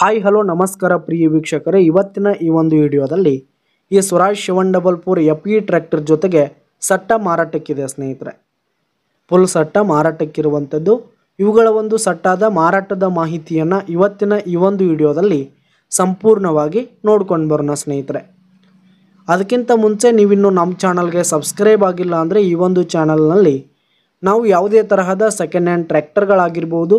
hi hello ನಮಸ್ಕಾರ ಪ್ರಿಯ ವೀಕ್ಷಕರೇ ಇವತ್ತಿನ ಈ ಒಂದು ವಿಡಿಯೋದಲ್ಲಿ ಈ Swaraj seven double four F E tractor ಜೊತೆಗೆ ಸಟ್ಟ ಮಾರಾಟಕ್ಕಿದೆ ಸ್ನೇಹಿತರೆ ಫುಲ್ ಸಟ್ಟ ಮಾರಾಟಕ್ಕಿರುವಂಥದ್ದು ಇವುಗಳ ಒಂದು ಸಟ್ಟಾದ ಮಾರಾಟದ ಮಾಹಿತಿಯನ್ನು ಇವತ್ತಿನ ಈ ಒಂದು ವಿಡಿಯೋದಲ್ಲಿ ಸಂಪೂರ್ಣವಾಗಿ ನೋಡ್ಕೊಂಡು ಬರೋಣ ಸ್ನೇಹಿತರೆ ಅದಕ್ಕಿಂತ ಮುಂಚೆ ನೀವಿನ್ನು ನಮ್ಮ ಚಾನಲ್ಗೆ ಸಬ್ಸ್ಕ್ರೈಬ್ ಆಗಿಲ್ಲ ಅಂದರೆ ಈ ಒಂದು ಚಾನಲ್ನಲ್ಲಿ ನಾವು ಯಾವುದೇ ತರಹದ ಸೆಕೆಂಡ್ ಹ್ಯಾಂಡ್ ಟ್ರ್ಯಾಕ್ಟರ್ಗಳಾಗಿರ್ಬೋದು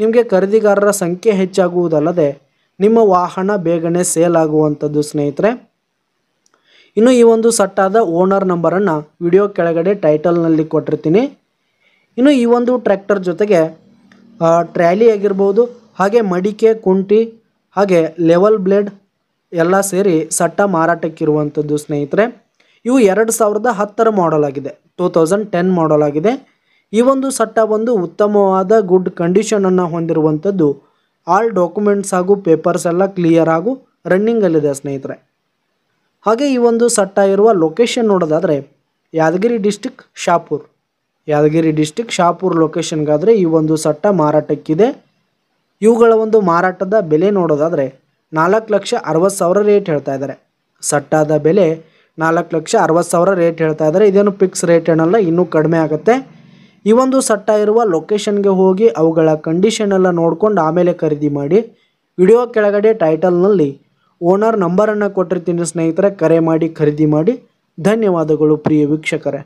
ನಿಮಗೆ ಖರೀದಿಗಾರರ ಸಂಖ್ಯೆ ಹೆಚ್ಚಾಗುವುದಲ್ಲದೆ ನಿಮ್ಮ ವಾಹನ ಬೇಗನೆ ಸೇಲ್ ಆಗುವಂಥದ್ದು ಸ್ನೇಹಿತರೆ ಇನ್ನು ಈ ಒಂದು ಸಟ್ಟಾದ ಓನರ್ ನಂಬರನ್ನು ವಿಡಿಯೋ ಕೆಳಗಡೆ ಟೈಟಲ್ನಲ್ಲಿ ಕೊಟ್ಟಿರ್ತೀನಿ ಇನ್ನು ಈ ಒಂದು ಟ್ರ್ಯಾಕ್ಟರ್ ಜೊತೆಗೆ ಟ್ರ್ಯಾಲಿ ಆಗಿರ್ಬೋದು ಹಾಗೆ ಮಡಿಕೆ ಕುಂಟಿ ಹಾಗೆ ಲೆವಲ್ ಬ್ಲೇಡ್ ಎಲ್ಲ ಸೇರಿ ಸಟ್ಟ ಮಾರಾಟಕ್ಕಿರುವಂಥದ್ದು ಸ್ನೇಹಿತರೆ ಇವು ಎರಡು ಸಾವಿರದ ಹತ್ತರ ಮಾಡಲ್ ಆಗಿದೆ ಟೂ ತೌಸಂಡ್ ಟೆನ್ ಮಾಡಲ್ ಆಗಿದೆ ಈ ಒಂದು ಸಟ್ಟ ಒಂದು ಉತ್ತಮವಾದ ಗುಡ್ ಕಂಡೀಷನನ್ನು ಹೊಂದಿರುವಂಥದ್ದು ಆಲ್ ಡಾಕ್ಯುಮೆಂಟ್ಸ್ ಹಾಗೂ ಪೇಪರ್ಸ್ ಎಲ್ಲ ಕ್ಲಿಯರ್ ಹಾಗೂ ರನ್ನಿಂಗಲ್ಲಿದೆ ಸ್ನೇಹಿತರೆ ಹಾಗೆ ಈ ಒಂದು ಸಟ್ಟ ಇರುವ ಲೊಕೇಶನ್ ನೋಡೋದಾದರೆ ಯಾದಗಿರಿ ಡಿಸ್ಟಿಕ್ ಶಾಪುರ್ ಯಾದಗಿರಿ ಡಿಸ್ಟಿಕ್ ಶಾಪುರ್ ಲೊಕೇಶನ್ಗಾದರೆ ಈ ಒಂದು ಸಟ್ಟ ಮಾರಾಟಕ್ಕಿದೆ ಇವುಗಳ ಒಂದು ಮಾರಾಟದ ಬೆಲೆ ನೋಡೋದಾದರೆ ನಾಲ್ಕು ಲಕ್ಷ ಅರವತ್ತು ಸಾವಿರ ರೇಟ್ ಹೇಳ್ತಾ ಇದ್ದಾರೆ ಸಟ್ಟಾದ ಬೆಲೆ ನಾಲ್ಕು ಲಕ್ಷ ಅರವತ್ತು ಸಾವಿರ ರೇಟ್ ಹೇಳ್ತಾ ಇದ್ದಾರೆ ಇದೇನು ಫಿಕ್ಸ್ ರೇಟ್ ಏನಲ್ಲ ಇನ್ನೂ ಕಡಿಮೆ ಆಗುತ್ತೆ ಈ ಒಂದು ಸಟ್ಟ ಇರುವ ಲೊಕೇಶನ್ಗೆ ಹೋಗಿ ಅವುಗಳ ಕಂಡೀಷನ್ ಎಲ್ಲ ನೋಡ್ಕೊಂಡು ಆಮೇಲೆ ಖರೀದಿ ಮಾಡಿ ವಿಡಿಯೋ ಕೆಳಗಡೆ ಟೈಟಲ್ನಲ್ಲಿ ಓನರ್ ನಂಬರನ್ನು ಕೊಟ್ಟಿರ್ತೀನಿ ಸ್ನೇಹಿತರೆ ಕರೆ ಮಾಡಿ ಖರೀದಿ ಮಾಡಿ ಧನ್ಯವಾದಗಳು ಪ್ರಿಯ ವೀಕ್ಷಕರೇ